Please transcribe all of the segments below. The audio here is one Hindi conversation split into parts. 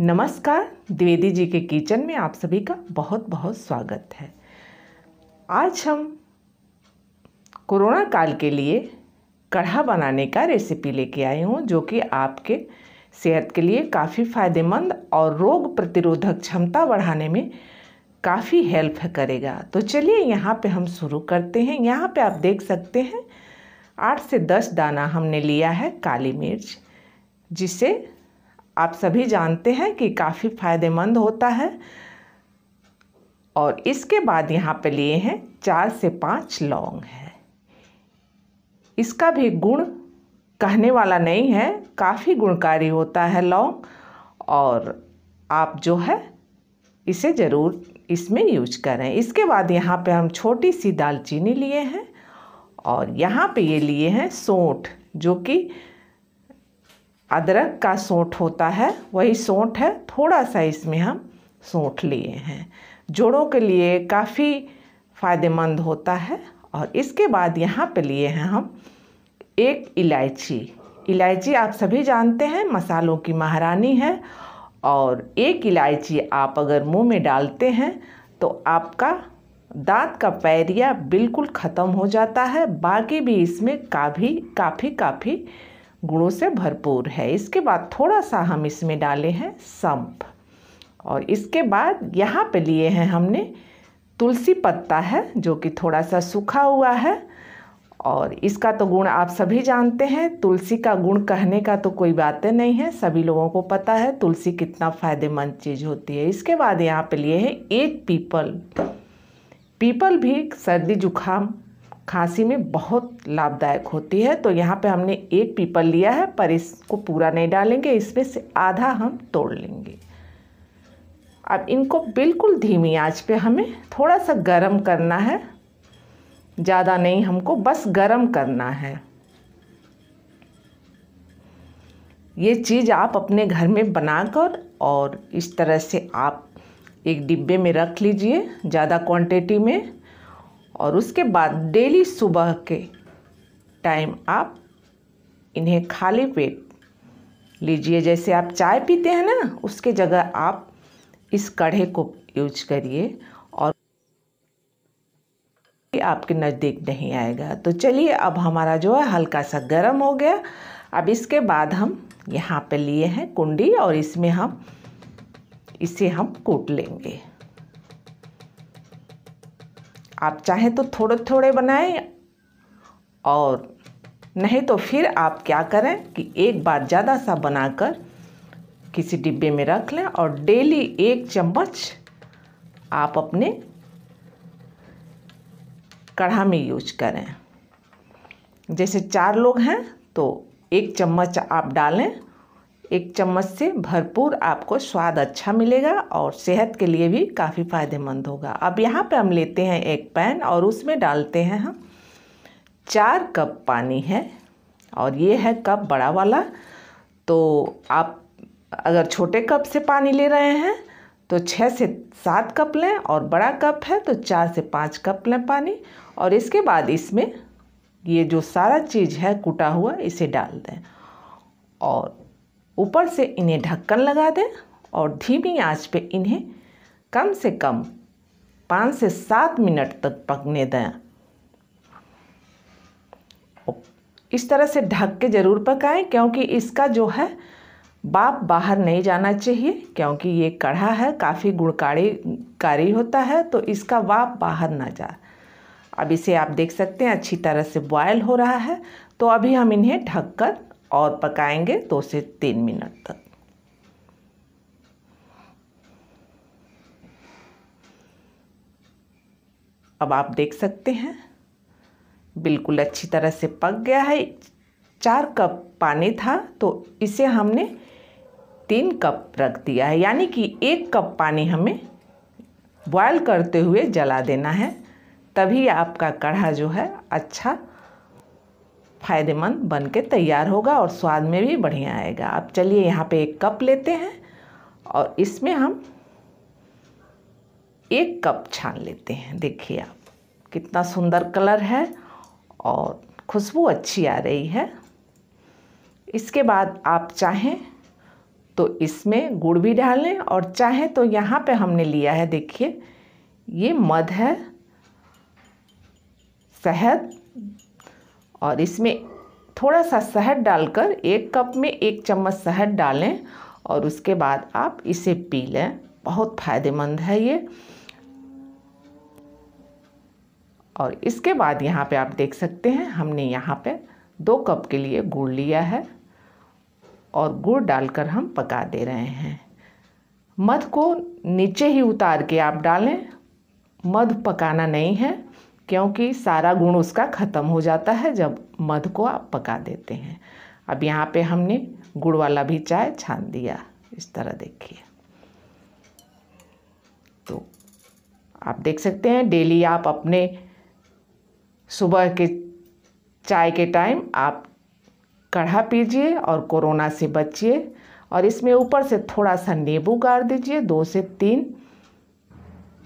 नमस्कार द्विवेदी जी के किचन में आप सभी का बहुत बहुत स्वागत है आज हम कोरोना काल के लिए कढ़ा बनाने का रेसिपी लेके आए हूँ जो कि आपके सेहत के लिए काफ़ी फायदेमंद और रोग प्रतिरोधक क्षमता बढ़ाने में काफ़ी हेल्प करेगा तो चलिए यहाँ पे हम शुरू करते हैं यहाँ पे आप देख सकते हैं आठ से दस दाना हमने लिया है काली मिर्च जिसे आप सभी जानते हैं कि काफ़ी फायदेमंद होता है और इसके बाद यहाँ पे लिए हैं चार से पाँच लौंग है इसका भी गुण कहने वाला नहीं है काफ़ी गुणकारी होता है लौंग और आप जो है इसे ज़रूर इसमें यूज करें इसके बाद यहाँ पे हम छोटी सी दालचीनी लिए हैं और यहाँ पे ये लिए हैं सोंठ जो कि अदरक का सोंठ होता है वही सोंठ है थोड़ा सा इसमें हम सोंठ लिए हैं जोड़ों के लिए काफ़ी फ़ायदेमंद होता है और इसके बाद यहाँ पे लिए हैं हम एक इलायची इलायची आप सभी जानते हैं मसालों की महारानी है और एक इलायची आप अगर मुंह में डालते हैं तो आपका दांत का पैरिया बिल्कुल ख़त्म हो जाता है बाकी भी इसमें काफ़ी काफ़ी काफ़ी गुणों से भरपूर है इसके बाद थोड़ा सा हम इसमें डाले हैं संप और इसके बाद यहाँ पे लिए हैं हमने तुलसी पत्ता है जो कि थोड़ा सा सूखा हुआ है और इसका तो गुण आप सभी जानते हैं तुलसी का गुण कहने का तो कोई बातें नहीं है सभी लोगों को पता है तुलसी कितना फ़ायदेमंद चीज़ होती है इसके बाद यहाँ पे लिए हैं एक पीपल पीपल भी सर्दी जुखाम खांसी में बहुत लाभदायक होती है तो यहाँ पे हमने एक पीपल लिया है पर इसको पूरा नहीं डालेंगे इसमें से आधा हम तोड़ लेंगे अब इनको बिल्कुल धीमी आंच पे हमें थोड़ा सा गरम करना है ज़्यादा नहीं हमको बस गरम करना है ये चीज़ आप अपने घर में बनाकर और इस तरह से आप एक डिब्बे में रख लीजिए ज़्यादा क्वांटिटी में और उसके बाद डेली सुबह के टाइम आप इन्हें खाली पेट लीजिए जैसे आप चाय पीते हैं ना उसके जगह आप इस कढ़े को यूज करिए और आपके नज़दीक नहीं आएगा तो चलिए अब हमारा जो है हल्का सा गर्म हो गया अब इसके बाद हम यहाँ पे लिए हैं कुंडी और इसमें हम इसे हम कूट लेंगे आप चाहें तो थोड़े थोड़े बनाएं और नहीं तो फिर आप क्या करें कि एक बार ज़्यादा सा बनाकर किसी डिब्बे में रख लें और डेली एक चम्मच आप अपने कढ़ा में यूज करें जैसे चार लोग हैं तो एक चम्मच आप डालें एक चम्मच से भरपूर आपको स्वाद अच्छा मिलेगा और सेहत के लिए भी काफ़ी फ़ायदेमंद होगा अब यहाँ पे हम लेते हैं एक पैन और उसमें डालते हैं हम चार कप पानी है और ये है कप बड़ा वाला तो आप अगर छोटे कप से पानी ले रहे हैं तो छः से सात कप लें और बड़ा कप है तो चार से पाँच कप लें पानी और इसके बाद इसमें ये जो सारा चीज़ है कूटा हुआ इसे डाल दें और ऊपर से इन्हें ढक्कन लगा दें और धीमी आंच पे इन्हें कम से कम पाँच से सात मिनट तक पकने दें इस तरह से ढक के ज़रूर पकाएं क्योंकि इसका जो है बाप बाहर नहीं जाना चाहिए क्योंकि ये कढ़ा है काफ़ी गुड़कारी कारी होता है तो इसका बाप बाहर ना जाए अब इसे आप देख सकते हैं अच्छी तरह से बॉयल हो रहा है तो अभी हम इन्हें ढककर और पकाएंगे दो से तीन मिनट तक अब आप देख सकते हैं बिल्कुल अच्छी तरह से पक गया है चार कप पानी था तो इसे हमने तीन कप रख दिया है यानी कि एक कप पानी हमें बॉयल करते हुए जला देना है तभी आपका कढ़ा जो है अच्छा फ़ायदेमंद बन के तैयार होगा और स्वाद में भी बढ़िया आएगा अब चलिए यहाँ पे एक कप लेते हैं और इसमें हम एक कप छान लेते हैं देखिए आप कितना सुंदर कलर है और खुशबू अच्छी आ रही है इसके बाद आप चाहें तो इसमें गुड़ भी डालें और चाहें तो यहाँ पे हमने लिया है देखिए ये मध है शहद और इसमें थोड़ा सा शहद डालकर एक कप में एक चम्मच शहद डालें और उसके बाद आप इसे पी लें बहुत फ़ायदेमंद है ये और इसके बाद यहाँ पे आप देख सकते हैं हमने यहाँ पे दो कप के लिए गुड़ लिया है और गुड़ डालकर हम पका दे रहे हैं मध को नीचे ही उतार के आप डालें मध पकाना नहीं है क्योंकि सारा गुण उसका ख़त्म हो जाता है जब मध को आप पका देते हैं अब यहाँ पे हमने गुड़ वाला भी चाय छान दिया इस तरह देखिए तो आप देख सकते हैं डेली आप अपने सुबह के चाय के टाइम आप कढ़ा पीजिए और कोरोना से बचिए और इसमें ऊपर से थोड़ा सा नींबू गाड़ दीजिए दो से तीन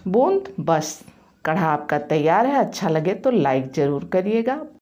बूंद बस कढ़ा आपका तैयार है अच्छा लगे तो लाइक ज़रूर करिएगा